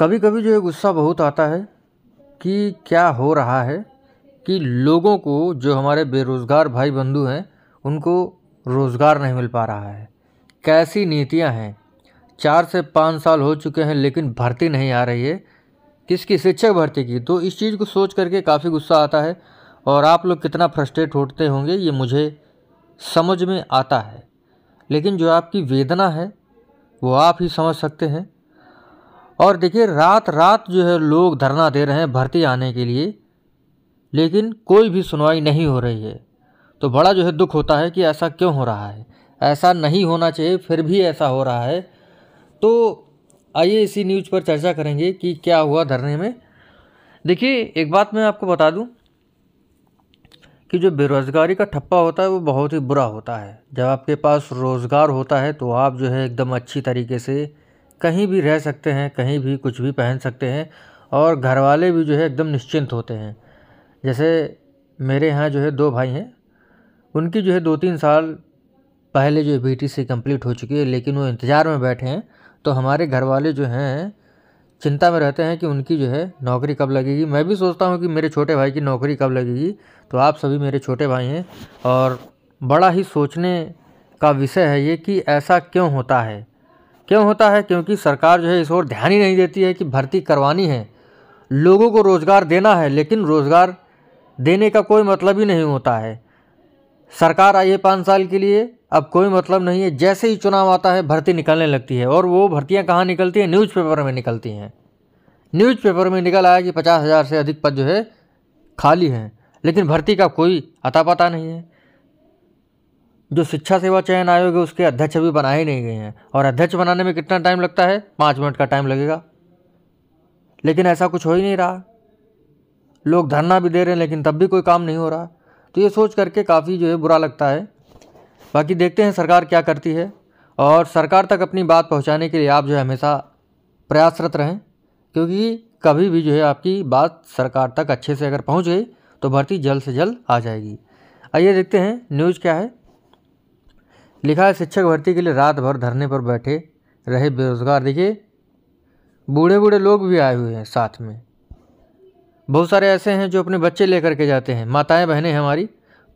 कभी कभी जो है गुस्सा बहुत आता है कि क्या हो रहा है कि लोगों को जो हमारे बेरोज़गार भाई बंधु हैं उनको रोज़गार नहीं मिल पा रहा है कैसी नीतियां हैं चार से पाँच साल हो चुके हैं लेकिन भर्ती नहीं आ रही है किसकी शिक्षक भर्ती की तो इस चीज़ को सोच करके काफ़ी गुस्सा आता है और आप लोग कितना फ्रस्ट्रेट होते होंगे ये मुझे समझ में आता है लेकिन जो आपकी वेदना है वो आप ही समझ सकते हैं और देखिए रात रात जो है लोग धरना दे रहे हैं भर्ती आने के लिए लेकिन कोई भी सुनवाई नहीं हो रही है तो बड़ा जो है दुख होता है कि ऐसा क्यों हो रहा है ऐसा नहीं होना चाहिए फिर भी ऐसा हो रहा है तो आइए इसी न्यूज़ पर चर्चा करेंगे कि क्या हुआ धरने में देखिए एक बात मैं आपको बता दूं कि जो बेरोज़गारी का ठप्पा होता है वो बहुत ही बुरा होता है जब आपके पास रोज़गार होता है तो आप जो है एकदम अच्छी तरीके से कहीं भी रह सकते हैं कहीं भी कुछ भी पहन सकते हैं और घर वाले भी जो है एकदम निश्चिंत होते हैं जैसे मेरे यहाँ जो है दो भाई हैं उनकी जो है दो तीन साल पहले जो है बी टी सी कम्प्लीट हो चुकी है लेकिन वो इंतज़ार में बैठे हैं तो हमारे घर वाले जो हैं चिंता में रहते हैं कि उनकी जो है नौकरी कब लगेगी मैं भी सोचता हूँ कि मेरे छोटे भाई की नौकरी कब लगेगी तो आप सभी मेरे छोटे भाई हैं और बड़ा ही सोचने का विषय है ये कि ऐसा क्यों होता है क्यों होता है क्योंकि सरकार जो है इस ओर ध्यान ही नहीं देती है कि भर्ती करवानी है लोगों को रोज़गार देना है लेकिन रोज़गार देने का कोई मतलब ही नहीं होता है सरकार आई है पाँच साल के लिए अब कोई मतलब नहीं है जैसे ही चुनाव आता है भर्ती निकलने लगती है और वो भर्तियाँ कहाँ निकलती हैं न्यूज़पेपर में निकलती हैं न्यूज़पेपर में निकल आया कि पचास हज़ार से अधिक पद जो है खाली हैं लेकिन भर्ती का कोई अता पता नहीं है जो शिक्षा सेवा चयन आयोग है उसके अध्यक्ष अभी बनाए नहीं गए हैं और अध्यक्ष बनाने में कितना टाइम लगता है पाँच मिनट का टाइम लगेगा लेकिन ऐसा कुछ हो ही नहीं रहा लोग धरना भी दे रहे हैं लेकिन तब भी कोई काम नहीं हो रहा तो ये सोच करके काफ़ी जो है बुरा लगता है बाकी देखते हैं सरकार क्या करती है और सरकार तक अपनी बात पहुँचाने के लिए आप जो है हमेशा प्रयासरत रहें क्योंकि कभी भी जो है आपकी बात सरकार तक अच्छे से अगर पहुँच गई तो भर्ती जल्द से जल्द आ जाएगी आइए देखते हैं न्यूज़ क्या है लिखा है शिक्षक भर्ती के लिए रात भर धरने पर बैठे रहे बेरोजगार देखिए बूढ़े बूढ़े लोग भी आए हुए हैं साथ में बहुत सारे ऐसे हैं जो अपने बच्चे लेकर के जाते हैं माताएं बहनें हमारी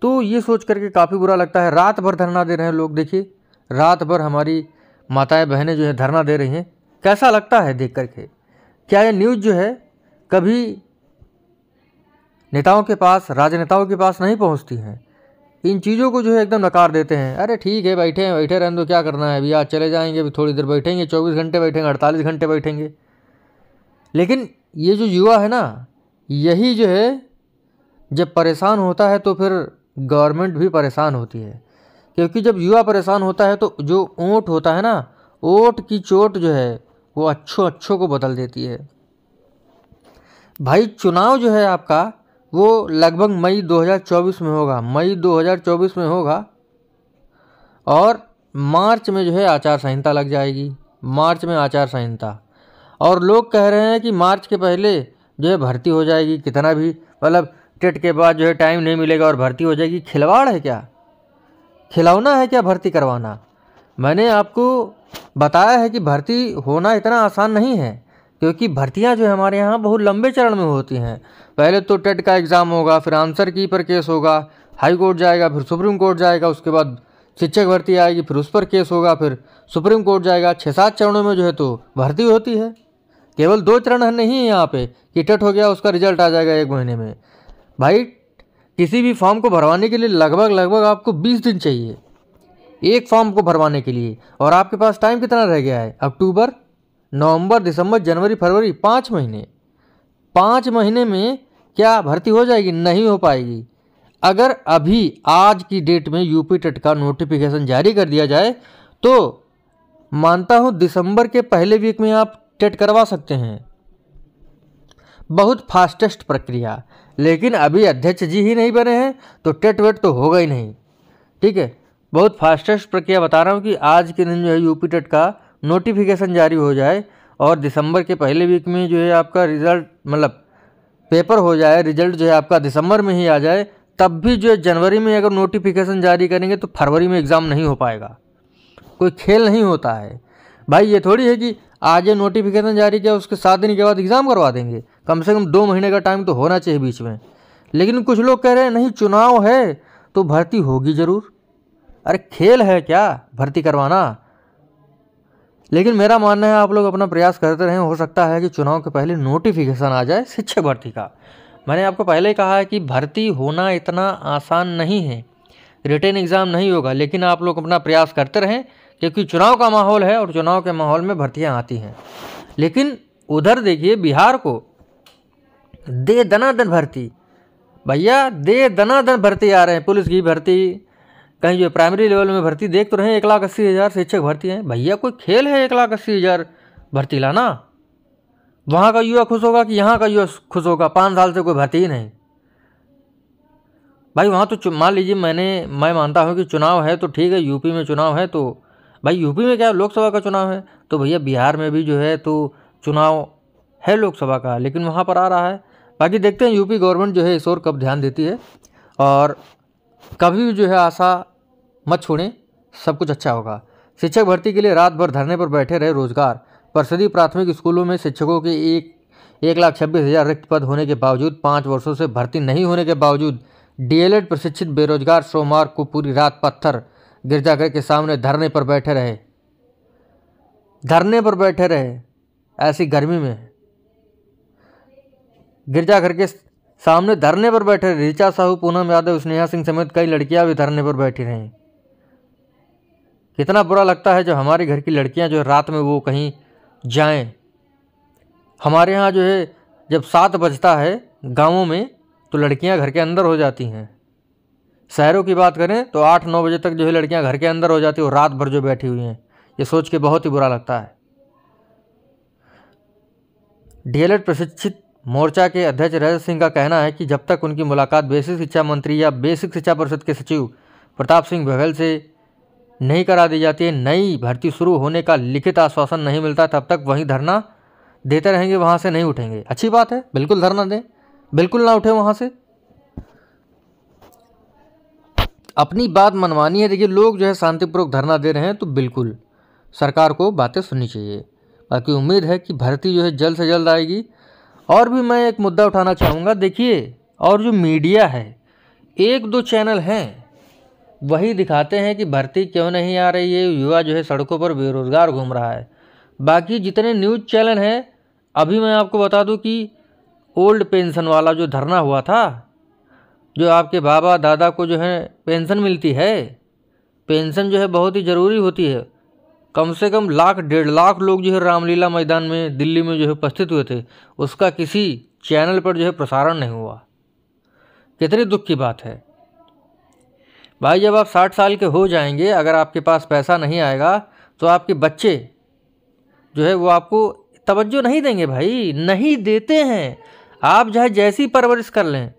तो ये सोच करके काफ़ी बुरा लगता है रात भर धरना दे रहे हैं लोग देखिए रात भर हमारी माताएं बहनें जो है धरना दे रही हैं कैसा लगता है देख करके क्या ये न्यूज़ जो है कभी नेताओं के पास राजनेताओं के पास नहीं पहुँचती हैं इन चीज़ों को जो है एकदम नकार देते हैं अरे ठीक है बैठे हैं बैठे रहें तो क्या करना है अभी आज चले जाएंगे अभी थोड़ी देर बैठेंगे चौबीस घंटे बैठेंगे अड़तालीस घंटे बैठेंगे लेकिन ये जो युवा है ना यही जो है जब परेशान होता है तो फिर गवर्नमेंट भी परेशान होती है क्योंकि जब युवा परेशान होता है तो जो ओट होता है ना ओट की चोट जो है वो अच्छों अच्छों को बदल देती है भाई चुनाव जो है आपका वो लगभग मई 2024 में होगा मई 2024 में होगा और मार्च में जो है आचार संहिता लग जाएगी मार्च में आचार संहिता और लोग कह रहे हैं कि मार्च के पहले जो है भर्ती हो जाएगी कितना भी मतलब टेट के बाद जो है टाइम नहीं मिलेगा और भर्ती हो जाएगी खिलवाड़ है क्या खिलौना है क्या भर्ती करवाना मैंने आपको बताया है कि भर्ती होना इतना आसान नहीं है क्योंकि भर्तियां जो है हमारे यहाँ बहुत लंबे चरण में होती हैं पहले तो टेट का एग्ज़ाम होगा फिर आंसर की पर केस होगा हाई कोर्ट जाएगा फिर सुप्रीम कोर्ट जाएगा उसके बाद शिक्षक भर्ती आएगी फिर उस पर केस होगा फिर सुप्रीम कोर्ट जाएगा छः सात चरणों में जो है तो भर्ती होती है केवल दो चरण नहीं है यहाँ पर कि टेट हो गया उसका रिजल्ट आ जाएगा एक महीने में भाई किसी भी फॉर्म को भरवाने के लिए लगभग लगभग आपको बीस दिन चाहिए एक फॉर्म को भरवाने के लिए और आपके पास टाइम कितना रह गया है अक्टूबर नवंबर दिसंबर जनवरी फरवरी पाँच महीने पाँच महीने में क्या भर्ती हो जाएगी नहीं हो पाएगी अगर अभी आज की डेट में यूपी टेट का नोटिफिकेशन जारी कर दिया जाए तो मानता हूँ दिसंबर के पहले वीक में आप टेट करवा सकते हैं बहुत फास्टेस्ट प्रक्रिया लेकिन अभी अध्यक्ष जी ही नहीं बने हैं तो टेट वेट तो होगा ही नहीं ठीक है बहुत फास्टेस्ट प्रक्रिया बता रहा हूँ कि आज के दिन जो है यूपी टेट का नोटिफिकेशन जारी हो जाए और दिसंबर के पहले वीक में जो है आपका रिज़ल्ट मतलब पेपर हो जाए रिज़ल्ट जो है आपका दिसंबर में ही आ जाए तब भी जो है जनवरी में अगर नोटिफिकेशन जारी करेंगे तो फरवरी में एग्ज़ाम नहीं हो पाएगा कोई खेल नहीं होता है भाई ये थोड़ी है कि आज ये नोटिफिकेशन जारी किया उसके सात दिन के बाद एग्ज़ाम करवा देंगे कम से कम दो महीने का टाइम तो होना चाहिए बीच में लेकिन कुछ लोग कह रहे हैं नहीं चुनाव है तो भर्ती होगी ज़रूर अरे खेल है क्या भर्ती करवाना लेकिन मेरा मानना है आप लोग अपना प्रयास करते रहें हो सकता है कि चुनाव के पहले नोटिफिकेशन आ जाए शिक्षक भर्ती का मैंने आपको पहले ही कहा है कि भर्ती होना इतना आसान नहीं है रिटर्न एग्ज़ाम नहीं होगा लेकिन आप लोग अपना प्रयास करते रहें क्योंकि चुनाव का माहौल है और चुनाव के माहौल में भर्तियाँ आती हैं लेकिन उधर देखिए बिहार को दे दनादन भर्ती भैया दे दनादन भर्ती आ रहे हैं पुलिस की भर्ती कहीं जो प्राइमरी लेवल में भर्ती देख तो रहे हैं एक लाख अस्सी हज़ार शिक्षक भर्ती हैं भैया कोई खेल है एक लाख अस्सी हज़ार भर्ती लाना वहाँ का युवा खुश होगा कि यहाँ का युवा खुश होगा पाँच साल से कोई भर्ती ही नहीं भाई वहाँ तो मान लीजिए मैंने मैं मानता हूँ कि चुनाव है तो ठीक है यूपी में चुनाव है तो भाई यूपी में क्या लोकसभा का चुनाव है तो भैया बिहार में भी जो है तो चुनाव है लोकसभा का लेकिन वहाँ पर आ रहा है बाकी देखते हैं यूपी गवर्नमेंट जो है इस ओर कब ध्यान देती है और कभी भी जो है आशा मत छोड़ें सब कुछ अच्छा होगा शिक्षक भर्ती के लिए रात भर धरने पर बैठे रहे रोजगार परसदी प्राथमिक स्कूलों में शिक्षकों के एक एक लाख छब्बीस हज़ार रिक्त पद होने के बावजूद पाँच वर्षों से भर्ती नहीं होने के बावजूद डीएलएड प्रशिक्षित बेरोजगार सोमवार को पूरी रात पत्थर गिरजाघर के सामने धरने पर बैठे रहे धरने पर बैठे रहे ऐसी गर्मी में गिरजाघर के सामने धरने पर बैठे रहे ऋचा साहू पूनम यादव स्नेहा सिंह समेत कई लड़कियां भी धरने पर बैठी रहीं कितना बुरा लगता है जब हमारे घर की लड़कियां जो है रात में वो कहीं जाएं हमारे यहाँ जो है जब सात बजता है गांवों में तो लड़कियां घर के अंदर हो जाती हैं शहरों की बात करें तो आठ नौ बजे तक जो है लड़कियां घर के अंदर हो जाती हैं और रात भर जो बैठी हुई हैं ये सोच के बहुत ही बुरा लगता है डीएलएड प्रशिक्षित मोर्चा के अध्यक्ष रजत सिंह का कहना है कि जब तक उनकी मुलाकात बेसिक शिक्षा मंत्री या बेसिक शिक्षा परिषद के सचिव प्रताप सिंह बघेल से नहीं करा दी जाती है नई भर्ती शुरू होने का लिखित आश्वासन नहीं मिलता तब तक वहीं धरना देते रहेंगे वहाँ से नहीं उठेंगे अच्छी बात है बिल्कुल धरना दें बिल्कुल ना उठे वहाँ से अपनी बात मनवानी है देखिए लोग जो है शांतिपूर्वक धरना दे रहे हैं तो बिल्कुल सरकार को बातें सुननी चाहिए बाकी उम्मीद है कि भर्ती जो है जल्द से जल्द आएगी और भी मैं एक मुद्दा उठाना चाहूँगा देखिए और जो मीडिया है एक दो चैनल हैं वही दिखाते हैं कि भर्ती क्यों नहीं आ रही है युवा जो है सड़कों पर बेरोज़गार घूम रहा है बाकी जितने न्यूज़ चैनल हैं अभी मैं आपको बता दूं कि ओल्ड पेंशन वाला जो धरना हुआ था जो आपके बाबा दादा को जो है पेंशन मिलती है पेंशन जो है बहुत ही ज़रूरी होती है कम से कम लाख डेढ़ लाख लोग जो है रामलीला मैदान में दिल्ली में जो है उपस्थित हुए थे उसका किसी चैनल पर जो है प्रसारण नहीं हुआ कितनी दुख की बात है भाई जब आप साठ साल के हो जाएंगे अगर आपके पास पैसा नहीं आएगा तो आपके बच्चे जो है वो आपको तवज्जो नहीं देंगे भाई नहीं देते हैं आप जो है जैसी परवरिश कर लें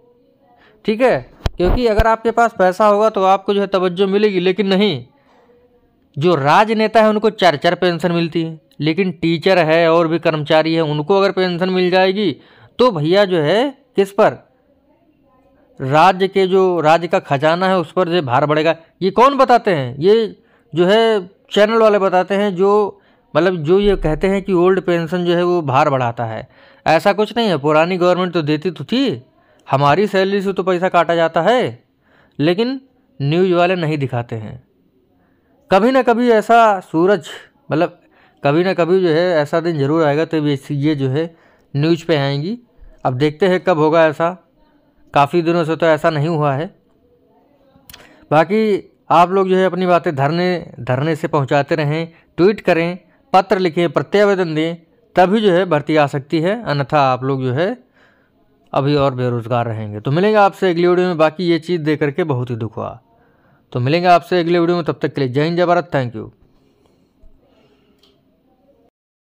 ठीक है क्योंकि अगर आपके पास पैसा होगा तो आपको जो है तवज्जो मिलेगी लेकिन नहीं जो राजनेता है उनको चार चार पेंशन मिलती है लेकिन टीचर है और भी कर्मचारी है उनको अगर पेंशन मिल जाएगी तो भैया जो है किस पर राज्य के जो राज्य का खजाना है उस पर जो भार बढ़ेगा ये कौन बताते हैं ये जो है चैनल वाले बताते हैं जो मतलब जो ये कहते हैं कि ओल्ड पेंशन जो है वो भार बढ़ाता है ऐसा कुछ नहीं है पुरानी गवर्नमेंट तो देती तो थी हमारी सैलरी से तो पैसा काटा जाता है लेकिन न्यूज वाले नहीं दिखाते हैं कभी ना कभी ऐसा सूरज मतलब कभी ना कभी जो है ऐसा दिन ज़रूर आएगा तो ये जो है न्यूज पे आएंगी अब देखते हैं कब होगा ऐसा काफ़ी दिनों से तो ऐसा नहीं हुआ है बाकी आप लोग जो है अपनी बातें धरने धरने से पहुंचाते रहें ट्वीट करें पत्र लिखें प्रत्यावेदन दें तभी जो है भर्ती आ सकती है अन्यथा आप लोग जो है अभी और बेरोज़गार रहेंगे तो मिलेंगे आपसे अगली वीडियो में बाकी ये चीज़ दे करके बहुत ही दुख हुआ तो मिलेंगे आपसे अगले वीडियो में तब तक के लिए जय हिंद जय भारत थैंक यू